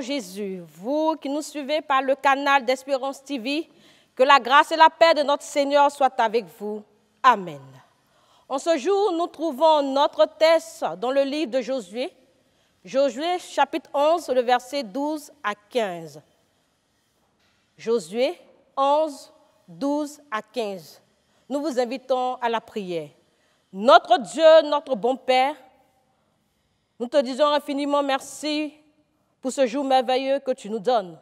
Jésus, vous qui nous suivez par le canal d'Espérance TV, que la grâce et la paix de notre Seigneur soient avec vous. Amen. En ce jour, nous trouvons notre texte dans le livre de Josué, Josué chapitre 11, le verset 12 à 15. Josué 11, 12 à 15. Nous vous invitons à la prière. Notre Dieu, notre bon Père, nous te disons infiniment merci pour ce jour merveilleux que tu nous donnes.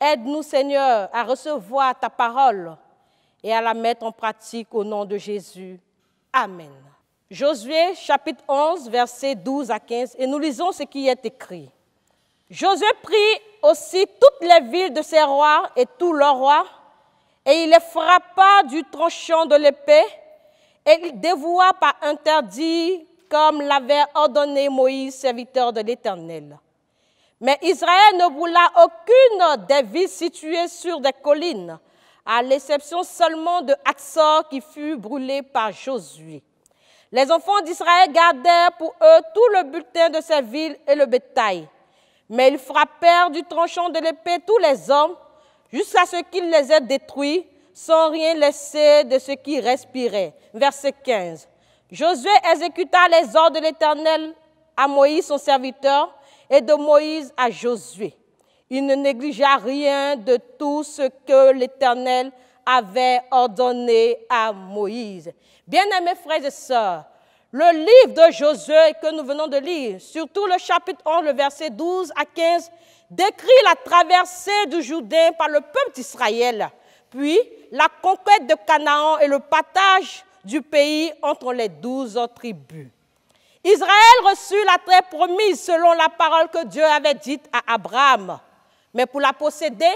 Aide-nous, Seigneur, à recevoir ta parole et à la mettre en pratique au nom de Jésus. Amen. Josué chapitre 11, versets 12 à 15, et nous lisons ce qui est écrit. Josué prit aussi toutes les villes de ses rois et tous leurs rois, et il les frappa du tranchant de l'épée, et il dévoua par interdit, comme l'avait ordonné Moïse, serviteur de l'Éternel. Mais Israël ne brûla aucune des villes situées sur des collines, à l'exception seulement de Hatzor qui fut brûlé par Josué. Les enfants d'Israël gardèrent pour eux tout le bulletin de ces villes et le bétail. Mais ils frappèrent du tranchant de l'épée tous les hommes jusqu'à ce qu'ils les aient détruits sans rien laisser de ce qui respirait. Verset 15. Josué exécuta les ordres de l'Éternel à Moïse, son serviteur, et de Moïse à Josué. Il ne négligea rien de tout ce que l'Éternel avait ordonné à Moïse. Bien-aimés frères et sœurs, le livre de Josué que nous venons de lire, surtout le chapitre 11, le verset 12 à 15, décrit la traversée du Jourdain par le peuple d'Israël, puis la conquête de Canaan et le partage du pays entre les douze tribus. Israël reçut la terre promise selon la parole que Dieu avait dite à Abraham. Mais pour la posséder,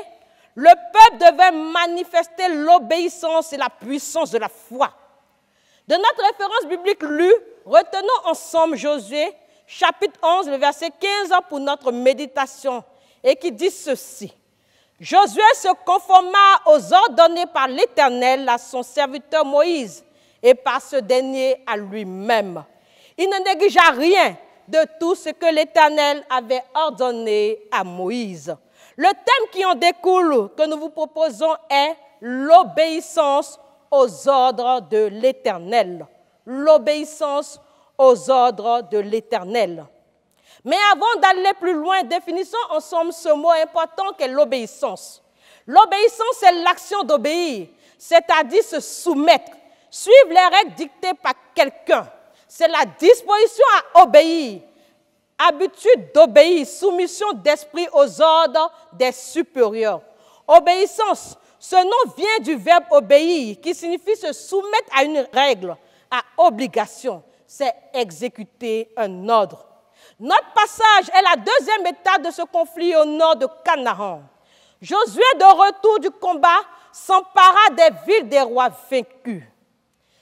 le peuple devait manifester l'obéissance et la puissance de la foi. De notre référence biblique lue, retenons ensemble Josué, chapitre 11, le verset 15 pour notre méditation, et qui dit ceci. Josué se conforma aux ordres donnés par l'Éternel à son serviteur Moïse et par ce dernier à lui-même. Il ne négligea rien de tout ce que l'Éternel avait ordonné à Moïse. Le thème qui en découle, que nous vous proposons, est l'obéissance aux ordres de l'Éternel. L'obéissance aux ordres de l'Éternel. Mais avant d'aller plus loin, définissons ensemble ce mot important qu'est l'obéissance. L'obéissance, c'est l'action d'obéir, c'est-à-dire se soumettre, suivre les règles dictées par quelqu'un. C'est la disposition à obéir, habitude d'obéir, soumission d'esprit aux ordres des supérieurs. Obéissance, ce nom vient du verbe obéir qui signifie se soumettre à une règle, à obligation. C'est exécuter un ordre. Notre passage est la deuxième étape de ce conflit au nord de Canaan. Josué, de retour du combat, s'empara des villes des rois vaincus.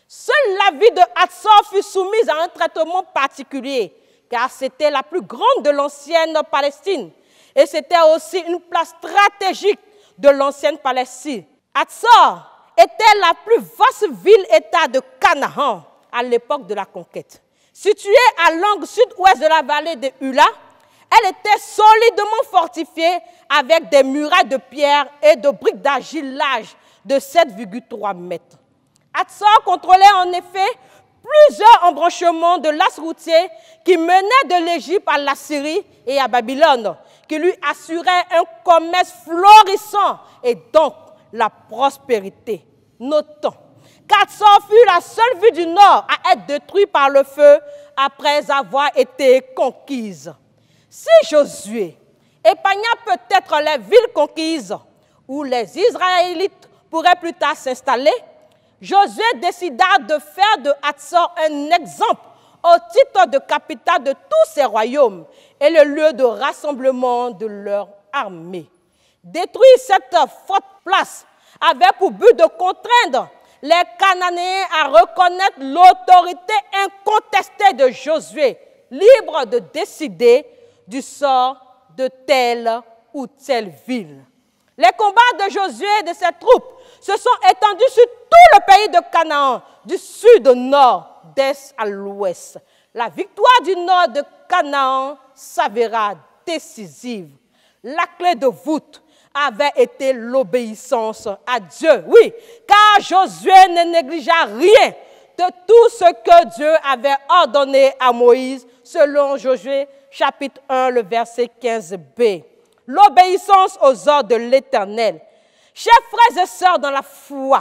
Seule la ville de Hatsor fut soumise à un traitement particulier, car c'était la plus grande de l'ancienne Palestine, et c'était aussi une place stratégique de l'ancienne Palestine. Hatsor était la plus vaste ville-état de Canaan à l'époque de la conquête. Située à l'angle sud-ouest de la vallée de Hula, elle était solidement fortifiée avec des murailles de pierre et de briques d'argile large de 7,3 mètres. Hatzor contrôlait en effet plusieurs embranchements de l'as routier qui menaient de l'Égypte à la Syrie et à Babylone, qui lui assuraient un commerce florissant et donc la prospérité. Notons qu'Hatzor fut la seule ville du nord à être détruite par le feu après avoir été conquise. Si Josué épargna peut-être les villes conquises où les Israélites pourraient plus tard s'installer, Josué décida de faire de Hatzor un exemple au titre de capitale de tous ses royaumes et le lieu de rassemblement de leur armée. Détruire cette forte place avait pour but de contraindre les Cananéens à reconnaître l'autorité incontestée de Josué, libre de décider du sort de telle ou telle ville. Les combats de Josué et de ses troupes se sont étendus sur tout le pays de Canaan, du sud au nord, d'est à l'ouest. La victoire du nord de Canaan s'avéra décisive. La clé de voûte avait été l'obéissance à Dieu. Oui, car Josué ne négligea rien de tout ce que Dieu avait ordonné à Moïse, selon Josué chapitre 1, le verset 15b. L'obéissance aux ordres de l'Éternel Chers frères et sœurs dans la foi,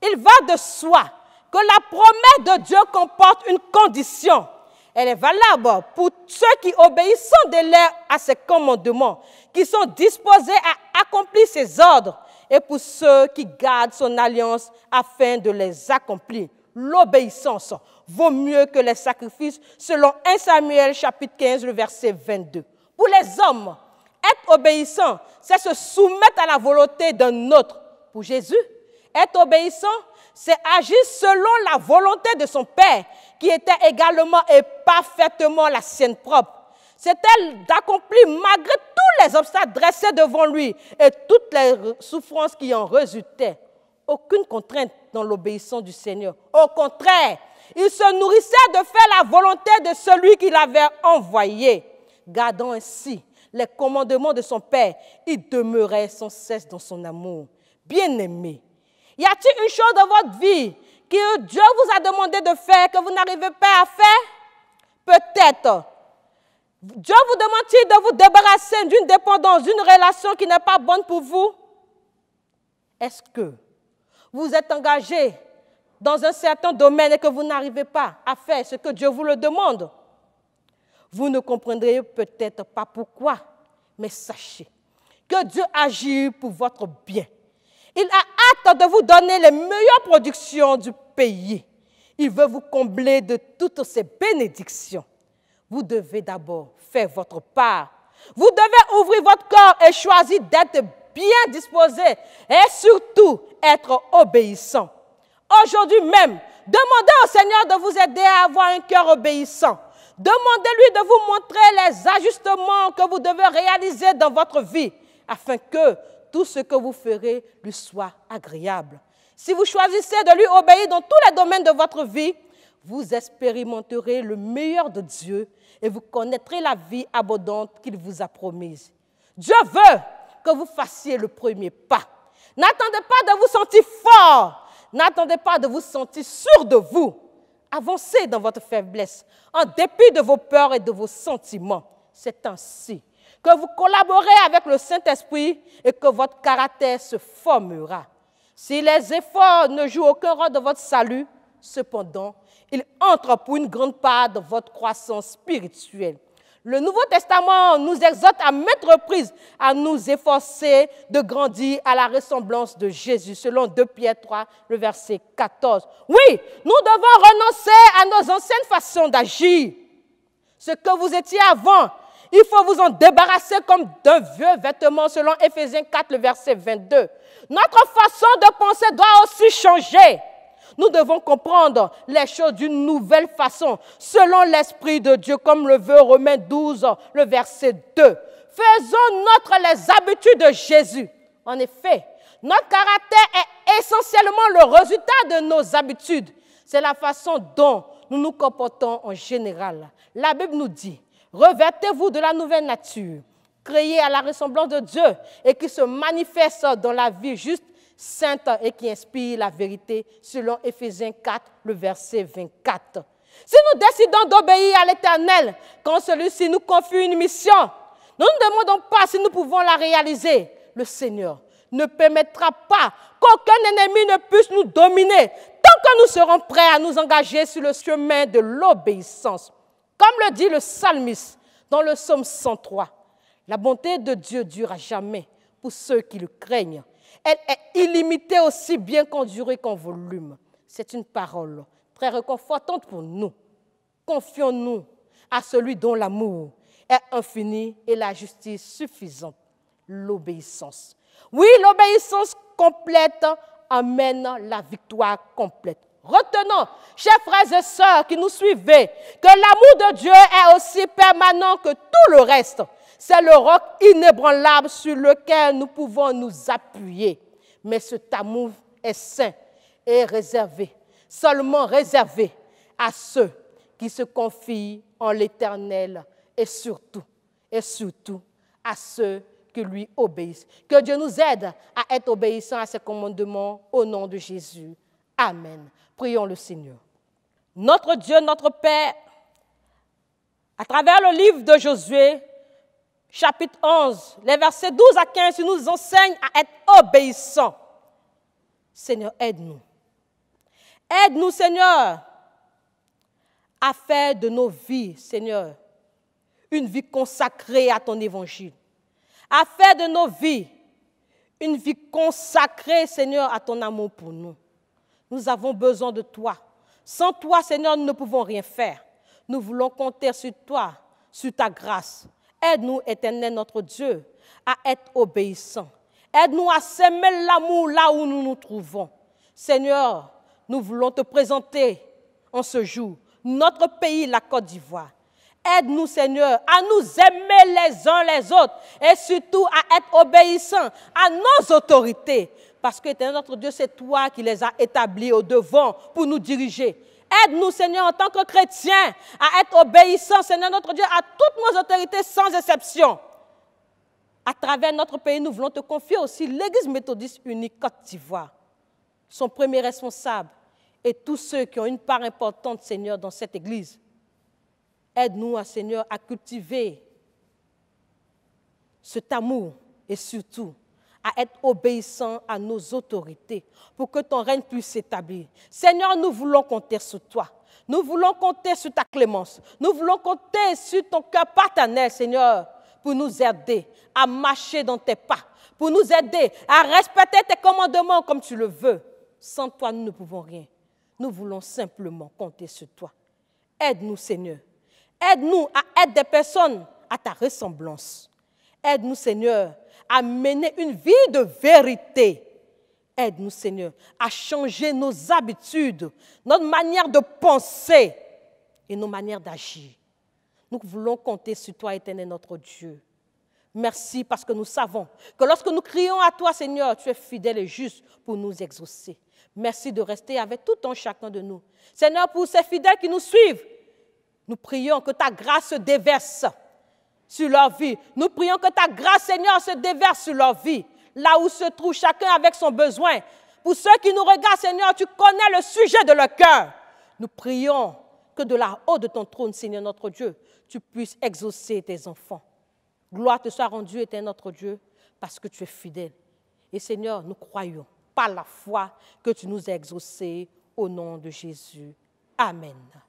il va de soi que la promesse de Dieu comporte une condition. Elle est valable pour ceux qui obéissent sans délai à ses commandements, qui sont disposés à accomplir ses ordres, et pour ceux qui gardent son alliance afin de les accomplir. L'obéissance vaut mieux que les sacrifices, selon 1 Samuel chapitre 15, verset 22. Pour les hommes, être obéissant, c'est se soumettre à la volonté d'un autre. Pour Jésus, être obéissant, c'est agir selon la volonté de son Père, qui était également et parfaitement la sienne propre. C'était d'accomplir malgré tous les obstacles dressés devant lui et toutes les souffrances qui en résultaient. Aucune contrainte dans l'obéissance du Seigneur. Au contraire, il se nourrissait de faire la volonté de celui qu'il avait envoyé, gardant ainsi les commandements de son Père, il demeurait sans cesse dans son amour. Bien-aimé, y a-t-il une chose dans votre vie que Dieu vous a demandé de faire, que vous n'arrivez pas à faire Peut-être. Dieu vous demande-t-il de vous débarrasser d'une dépendance, d'une relation qui n'est pas bonne pour vous Est-ce que vous êtes engagé dans un certain domaine et que vous n'arrivez pas à faire ce que Dieu vous le demande vous ne comprendrez peut-être pas pourquoi, mais sachez que Dieu agit pour votre bien. Il a hâte de vous donner les meilleures productions du pays. Il veut vous combler de toutes ses bénédictions. Vous devez d'abord faire votre part. Vous devez ouvrir votre corps et choisir d'être bien disposé et surtout être obéissant. Aujourd'hui même, demandez au Seigneur de vous aider à avoir un cœur obéissant. Demandez-lui de vous montrer les ajustements que vous devez réaliser dans votre vie afin que tout ce que vous ferez lui soit agréable. Si vous choisissez de lui obéir dans tous les domaines de votre vie, vous expérimenterez le meilleur de Dieu et vous connaîtrez la vie abondante qu'il vous a promise. Dieu veut que vous fassiez le premier pas. N'attendez pas de vous sentir fort. N'attendez pas de vous sentir sûr de vous. Avancez dans votre faiblesse, en dépit de vos peurs et de vos sentiments. C'est ainsi que vous collaborez avec le Saint-Esprit et que votre caractère se formera. Si les efforts ne jouent aucun rôle dans votre salut, cependant, ils entrent pour une grande part dans votre croissance spirituelle. Le Nouveau Testament nous exhorte à maintes prise, à nous efforcer de grandir à la ressemblance de Jésus, selon 2 Pierre 3, le verset 14. Oui, nous devons renoncer à nos anciennes façons d'agir. Ce que vous étiez avant, il faut vous en débarrasser comme d'un vieux vêtement, selon Ephésiens 4, le verset 22. Notre façon de penser doit aussi changer. Nous devons comprendre les choses d'une nouvelle façon, selon l'Esprit de Dieu, comme le veut Romains 12, le verset 2. Faisons notre les habitudes de Jésus. En effet, notre caractère est essentiellement le résultat de nos habitudes. C'est la façon dont nous nous comportons en général. La Bible nous dit, revêtez-vous de la nouvelle nature, créée à la ressemblance de Dieu et qui se manifeste dans la vie juste sainte et qui inspire la vérité, selon Ephésiens 4, le verset 24. Si nous décidons d'obéir à l'Éternel, quand celui-ci nous confie une mission, nous ne demandons pas si nous pouvons la réaliser. Le Seigneur ne permettra pas qu'aucun ennemi ne puisse nous dominer tant que nous serons prêts à nous engager sur le chemin de l'obéissance. Comme le dit le psalmiste dans le psaume 103, la bonté de Dieu dure à jamais pour ceux qui le craignent, elle est illimitée aussi bien qu'en durée qu'en volume. C'est une parole très réconfortante pour nous. Confions-nous à celui dont l'amour est infini et la justice suffisante. L'obéissance. Oui, l'obéissance complète amène la victoire complète. Retenons, chers frères et sœurs qui nous suivez, que l'amour de Dieu est aussi permanent que tout le reste. C'est le roc inébranlable sur lequel nous pouvons nous appuyer. Mais cet amour est saint et réservé, seulement réservé à ceux qui se confient en l'Éternel et surtout, et surtout à ceux qui lui obéissent. Que Dieu nous aide à être obéissants à ses commandements au nom de Jésus. Amen. Prions le Seigneur. Notre Dieu, notre Père, à travers le livre de Josué, chapitre 11, les versets 12 à 15, nous enseignent à être obéissants. Seigneur, aide-nous. Aide-nous, Seigneur, à faire de nos vies, Seigneur, une vie consacrée à ton évangile. À faire de nos vies une vie consacrée, Seigneur, à ton amour pour nous. Nous avons besoin de toi. Sans toi, Seigneur, nous ne pouvons rien faire. Nous voulons compter sur toi, sur ta grâce. Aide-nous, Éternel, notre Dieu, à être obéissant. Aide-nous à s'aimer l'amour là où nous nous trouvons. Seigneur, nous voulons te présenter en ce jour notre pays, la Côte d'Ivoire. Aide-nous, Seigneur, à nous aimer les uns les autres et surtout à être obéissants à nos autorités. Parce que, notre Dieu, c'est toi qui les a établis au devant pour nous diriger. Aide-nous, Seigneur, en tant que chrétiens, à être obéissants, Seigneur notre Dieu, à toutes nos autorités sans exception. À travers notre pays, nous voulons te confier aussi l'Église méthodiste unique Côte d'Ivoire, son premier responsable et tous ceux qui ont une part importante, Seigneur, dans cette Église. Aide-nous, Seigneur, à cultiver cet amour et surtout à être obéissant à nos autorités pour que ton règne puisse s'établir. Seigneur, nous voulons compter sur toi. Nous voulons compter sur ta clémence. Nous voulons compter sur ton cœur paternel, Seigneur, pour nous aider à marcher dans tes pas, pour nous aider à respecter tes commandements comme tu le veux. Sans toi, nous ne pouvons rien. Nous voulons simplement compter sur toi. Aide-nous, Seigneur. Aide-nous à être des personnes à ta ressemblance. Aide-nous, Seigneur, à mener une vie de vérité. Aide-nous, Seigneur, à changer nos habitudes, notre manière de penser et nos manières d'agir. Nous voulons compter sur toi, éternel notre Dieu. Merci parce que nous savons que lorsque nous crions à toi, Seigneur, tu es fidèle et juste pour nous exaucer. Merci de rester avec tout en chacun de nous. Seigneur, pour ces fidèles qui nous suivent, nous prions que ta grâce déverse sur leur vie. Nous prions que ta grâce, Seigneur, se déverse sur leur vie, là où se trouve chacun avec son besoin. Pour ceux qui nous regardent, Seigneur, tu connais le sujet de leur cœur. Nous prions que de la haut de ton trône, Seigneur notre Dieu, tu puisses exaucer tes enfants. Gloire te soit rendue, éternel notre Dieu, parce que tu es fidèle. Et Seigneur, nous croyons par la foi que tu nous as exaucés au nom de Jésus. Amen.